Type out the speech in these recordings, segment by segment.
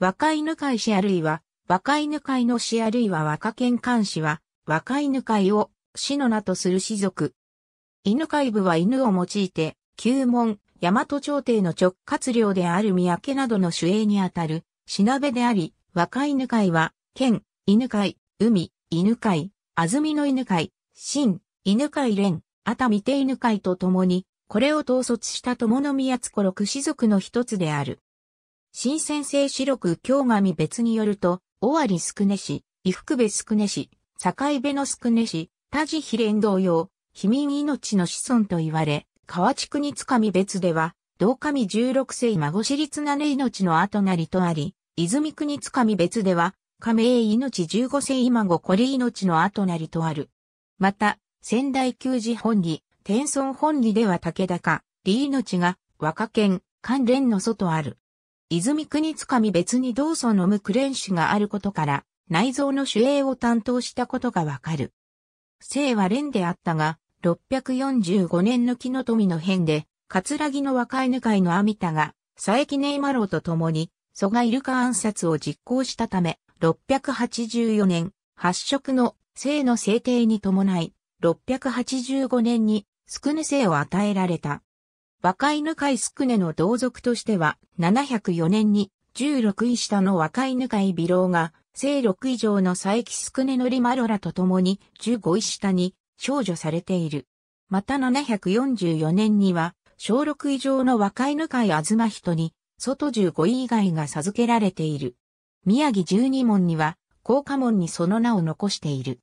若犬会氏あるいは、若犬会の氏あるいは若犬官氏は、若犬会を氏の名とする氏族。犬会部は犬を用いて、旧門、大和朝廷の直轄領である三宅などの守衛にあたる、しなべであり、若犬会は、県、犬会、海、犬会、安住の犬会、新、犬会連、熱海て犬会と共に、これを統率した友宮津子六氏族の一つである。新鮮性四六京神別によると、尾張宿根市、伊福部宿根市、境部の宿根市、田地比連同様、秘民命の子孫と言われ、河地国つかみ別では、道上16世孫子立七命の後なりとあり、泉国つかみ別では、亀栄命15世今子こ命の後なりとある。また、仙台旧寺本里、天孫本里では武高、李命が、若剣、県、関連の外ある。泉国つかみ別に同祖の無クレン種があることから、内臓の守衛を担当したことがわかる。姓は蓮であったが、645年の木の富の変で、葛城の若犬会の阿弥陀が、佐伯ネイマロと共に、蘇我イルカ暗殺を実行したため、684年、発色の姓の制定に伴い、685年に、クヌ姓を与えられた。若犬す宿根の同族としては、704年に16位下の若犬い。微郎が、正6以上の佐伯宿根のりまろらと共に15位下に少女されている。また744年には、小6以上の若犬飼あずま人に、外15位以外が授けられている。宮城十二門には、高家門にその名を残している。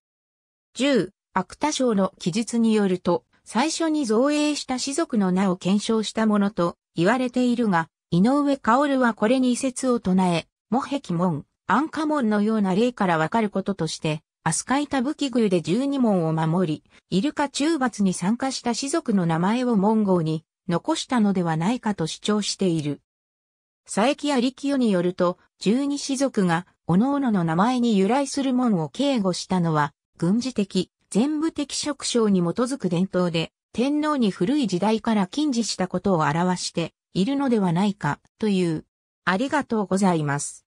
10、芥田省の記述によると、最初に造営した士族の名を検証したものと言われているが、井上薫はこれに遺説を唱え、モヘキ門、ンカ門のような例からわかることとして、アスカイタブキ宮で十二門を守り、イルカ中罰に参加した士族の名前を門号に残したのではないかと主張している。佐伯や力代によると、十二士族が、各々の名前に由来する門を警護したのは、軍事的、全部的職章に基づく伝統で、天皇に古い時代から禁止したことを表しているのではないかという。ありがとうございます。